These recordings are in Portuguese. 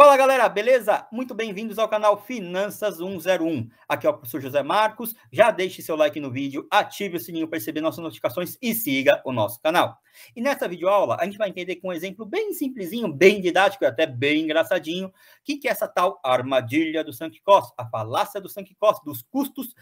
Fala galera, beleza? Muito bem-vindos ao canal Finanças 101. Aqui é o professor José Marcos. Já deixe seu like no vídeo, ative o sininho para receber nossas notificações e siga o nosso canal. E nessa videoaula, a gente vai entender com um exemplo bem simplesinho, bem didático e até bem engraçadinho, o que, que é essa tal armadilha do sunk cost, a falácia do sunk cost, dos custos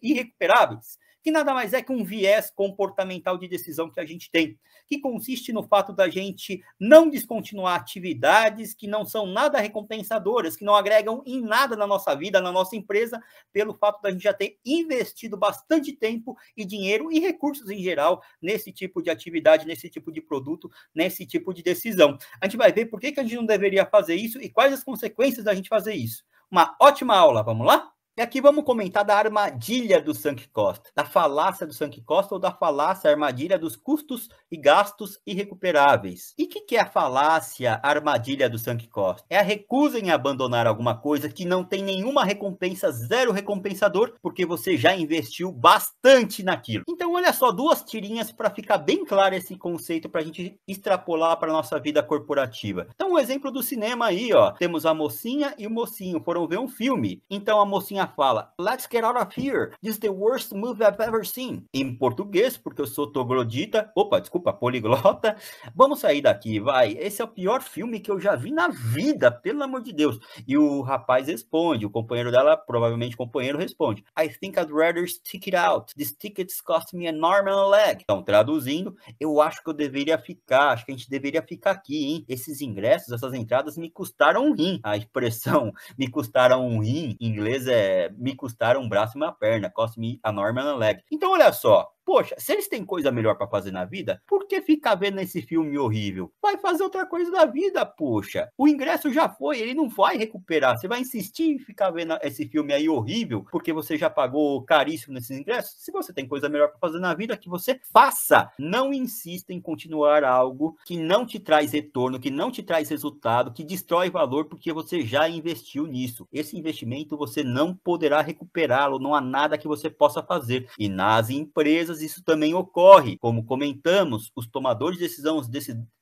irrecuperáveis que nada mais é que um viés comportamental de decisão que a gente tem, que consiste no fato da gente não descontinuar atividades que não são nada recompensadoras, que não agregam em nada na nossa vida, na nossa empresa, pelo fato da gente já ter investido bastante tempo e dinheiro e recursos em geral nesse tipo de atividade, nesse tipo de produto, nesse tipo de decisão. A gente vai ver por que, que a gente não deveria fazer isso e quais as consequências da gente fazer isso. Uma ótima aula, vamos lá? E aqui vamos comentar da armadilha do sunk Costa, da falácia do sunk Costa ou da falácia armadilha dos custos e gastos irrecuperáveis. E o que, que é a falácia armadilha do sunk Costa? É a recusa em abandonar alguma coisa que não tem nenhuma recompensa, zero recompensador, porque você já investiu bastante naquilo. Então, olha só, duas tirinhas para ficar bem claro esse conceito para a gente extrapolar para a nossa vida corporativa. Então, um exemplo do cinema aí, ó. Temos a mocinha e o mocinho foram ver um filme. Então, a mocinha fala: Let's get out of here. This is the worst movie I've ever seen. Em português, porque eu sou toglodita Opa, desculpa, poliglota. Vamos sair daqui, vai. Esse é o pior filme que eu já vi na vida, pelo amor de Deus. E o rapaz responde, o companheiro dela, provavelmente companheiro, responde: I think I'd rather stick it out. These tickets cost me an arm and a leg. Então, traduzindo, eu acho que eu deveria ficar, acho que a gente deveria ficar aqui, hein? Esses ingressos, essas entradas me custaram um rim. A expressão me custaram um rim em inglês é me custaram um braço e uma perna, cost me a normal leg. Então, olha só, Poxa, se eles têm coisa melhor para fazer na vida, por que ficar vendo esse filme horrível? Vai fazer outra coisa da vida, poxa. O ingresso já foi, ele não vai recuperar. Você vai insistir em ficar vendo esse filme aí horrível, porque você já pagou caríssimo nesses ingressos? Se você tem coisa melhor para fazer na vida, que você faça. Não insista em continuar algo que não te traz retorno, que não te traz resultado, que destrói valor, porque você já investiu nisso. Esse investimento você não poderá recuperá-lo, não há nada que você possa fazer. E nas empresas empresas isso também ocorre. Como comentamos, os tomadores de decisão, os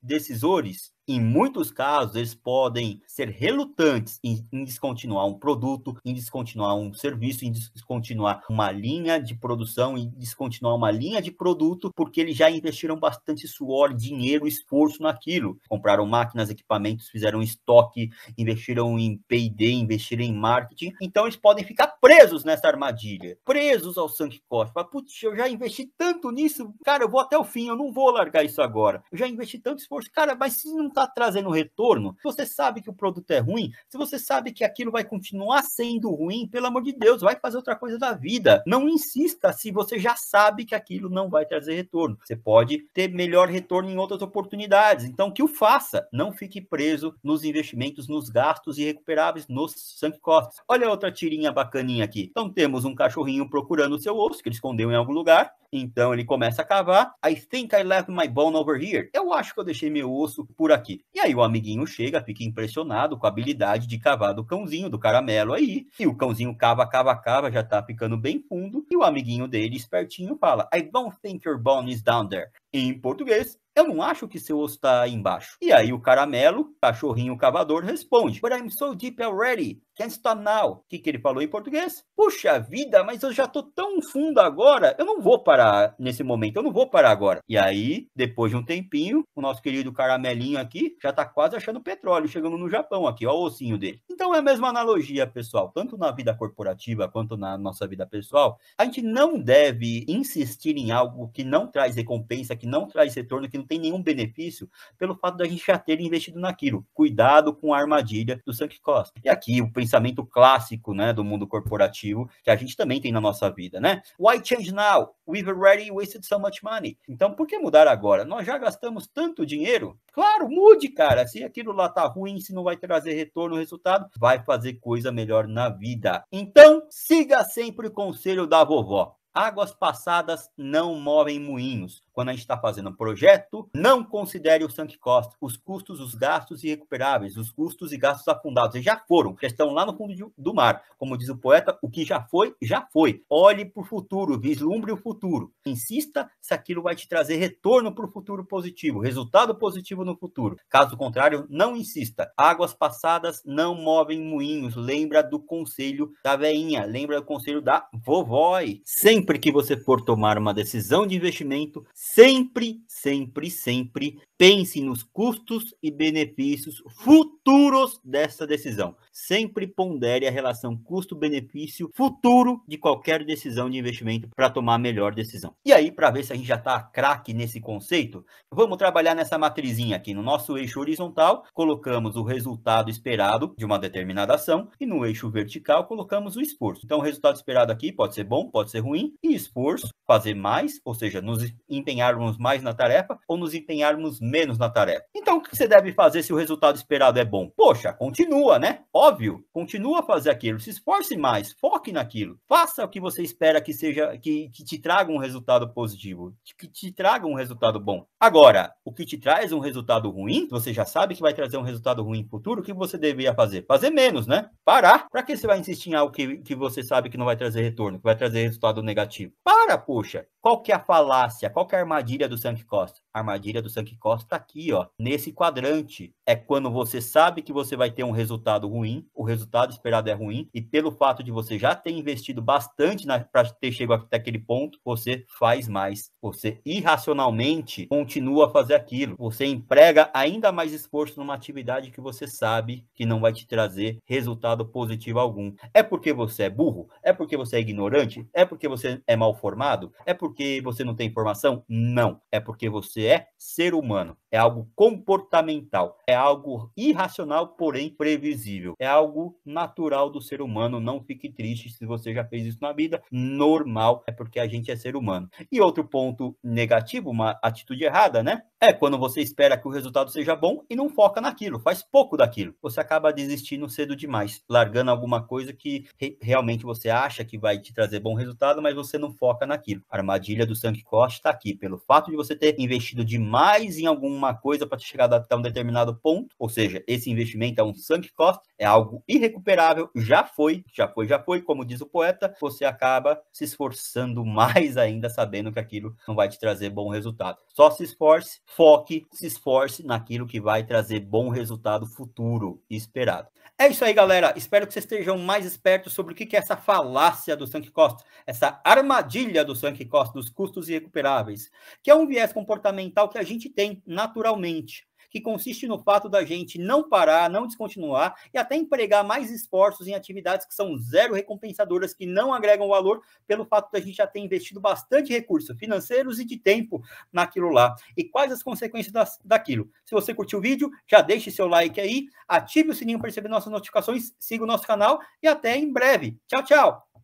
decisores, em muitos casos, eles podem ser relutantes em, em, descontinuar um produto, em descontinuar um serviço, em descontinuar uma linha de produção, em descontinuar uma linha de produto, porque eles já investiram bastante suor, dinheiro, esforço naquilo. Compraram máquinas, equipamentos, fizeram estoque, investiram em P&D, investiram em marketing. Então, eles podem ficar presos nessa armadilha, presos ao sunk cost. Mas, putz, eu já investi tanto nisso, cara, eu vou até o fim, eu não vou largar isso agora. Eu já investi tanto esforço, cara, mas se não está trazendo retorno, se você sabe que o produto é ruim, se você sabe que aquilo vai continuar sendo ruim, pelo amor de Deus, vai fazer outra coisa da vida. Não insista se você já sabe que aquilo não vai trazer retorno. Você pode ter melhor retorno em outras oportunidades. Então, que o faça. Não fique preso nos investimentos, nos gastos irrecuperáveis, nos sunk costs. Olha outra tirinha bacaninha aqui. Então, temos um cachorrinho procurando o seu osso, que ele escondeu em algum lugar. Então, ele começa a cavar. I think I left my bone over here. Eu acho que eu deixei meu osso por aqui aqui. E aí o amiguinho chega, fica impressionado com a habilidade de cavar do cãozinho, do caramelo aí. E o cãozinho cava, cava, cava, já tá ficando bem fundo. E o amiguinho dele, espertinho, fala: I don't think your bone is down there em português, eu não acho que seu osso está embaixo. E aí o caramelo, cachorrinho cavador, responde: But I'm so deep already, can't stop now. O que, que ele falou em português? Puxa vida, mas eu já tô tão fundo agora, eu não vou parar nesse momento, eu não vou parar agora. E aí, depois de um tempinho, o nosso querido caramelinho aqui já tá quase achando petróleo, chegando no Japão aqui, ó o ossinho dele. Então é a mesma analogia, pessoal, tanto na vida corporativa quanto na nossa vida pessoal. A gente não deve insistir em algo que não traz recompensa, que que não traz retorno, que não tem nenhum benefício, pelo fato da gente já ter investido naquilo. Cuidado com a armadilha do sunk cost. E aqui o pensamento clássico, né, do mundo corporativo, que a gente também tem na nossa vida, né? Why change now? We've already wasted so much money. Então, por que mudar agora? Nós já gastamos tanto dinheiro? Claro, mude, cara. Se aquilo lá tá ruim, se não vai trazer retorno, resultado, vai fazer coisa melhor na vida. Então, siga sempre o conselho da vovó. Águas passadas não movem moinhos. Quando a gente está fazendo um projeto, não considere o sunk cost, os custos, os gastos irrecuperáveis, os custos e gastos afundados. Eles já foram, já estão lá no fundo do mar. Como diz o poeta, o que já foi, já foi. Olhe para o futuro, vislumbre o futuro. Insista se aquilo vai te trazer retorno para o futuro positivo, resultado positivo no futuro. Caso contrário, não insista. Águas passadas não movem moinhos. Lembra do conselho da veinha, lembra do conselho da vovó? Sempre sempre que você for tomar uma decisão de investimento, sempre, sempre, sempre Pense nos custos e benefícios futuros dessa decisão. Sempre pondere a relação custo-benefício futuro de qualquer decisão de investimento para tomar a melhor decisão. E aí, para ver se a gente já está craque nesse conceito, vamos trabalhar nessa matrizinha aqui. No nosso eixo horizontal, colocamos o resultado esperado de uma determinada ação e no eixo vertical colocamos o esforço. Então, o resultado esperado aqui pode ser bom, pode ser ruim, e esforço, fazer mais, ou seja, nos empenharmos mais na tarefa ou nos empenharmos menos na tarefa. Então, o que você deve fazer se o resultado esperado é bom? Poxa, continua, né? Óbvio, continua a fazer aquilo, se esforce mais, foque naquilo, faça o que você espera que seja, que, que te traga um resultado positivo, que te traga um resultado bom. Agora, o que te traz um resultado ruim, você já sabe que vai trazer um resultado ruim no futuro, o que você deveria fazer? Fazer menos, né? Parar. Para que você vai insistir em algo que, que você sabe que não vai trazer retorno, que vai trazer resultado negativo? Para, poxa. Qual que é a falácia? Qual que é a armadilha do Sank Costa? armadilha do sanki Costa está aqui, ó, nesse quadrante. É quando você sabe que você vai ter um resultado ruim, o resultado esperado é ruim, e pelo fato de você já ter investido bastante para ter chegado até aquele ponto, você faz mais. Você irracionalmente continua a fazer aquilo. Você emprega ainda mais esforço numa atividade que você sabe que não vai te trazer resultado positivo algum. É porque você é burro? É porque você é ignorante? É porque você é mal formado? É porque você não tem informação? Não. É porque você é ser humano. É algo comportamental, é algo irracional, porém previsível. É algo natural do ser humano. Não fique triste se você já fez isso na vida. Normal, é porque a gente é ser humano. E outro ponto negativo, uma atitude errada, né? É quando você espera que o resultado seja bom e não foca naquilo, faz pouco daquilo. Você acaba desistindo cedo demais, largando alguma coisa que re realmente você acha que vai te trazer bom resultado, mas você não foca naquilo. A armadilha do Sank Costa está aqui. Pelo fato de você ter investido investido demais em alguma coisa para chegar até um determinado ponto, ou seja, esse investimento é um sunk cost, é algo irrecuperável, já foi, já foi, já foi, como diz o poeta, você acaba se esforçando mais ainda sabendo que aquilo não vai te trazer bom resultado. Só se esforce, foque, se esforce naquilo que vai trazer bom resultado futuro e esperado. É isso aí, galera. Espero que vocês estejam mais espertos sobre o que é essa falácia do sunk cost, essa armadilha do sunk cost, dos custos irrecuperáveis, que é um viés comportamental mental que a gente tem naturalmente, que consiste no fato da gente não parar, não descontinuar e até empregar mais esforços em atividades que são zero recompensadoras, que não agregam valor, pelo fato da gente já ter investido bastante recursos financeiros e de tempo naquilo lá. E quais as consequências das, daquilo? Se você curtiu o vídeo, já deixe seu like aí, ative o sininho para receber nossas notificações, siga o nosso canal e até em breve. Tchau, tchau!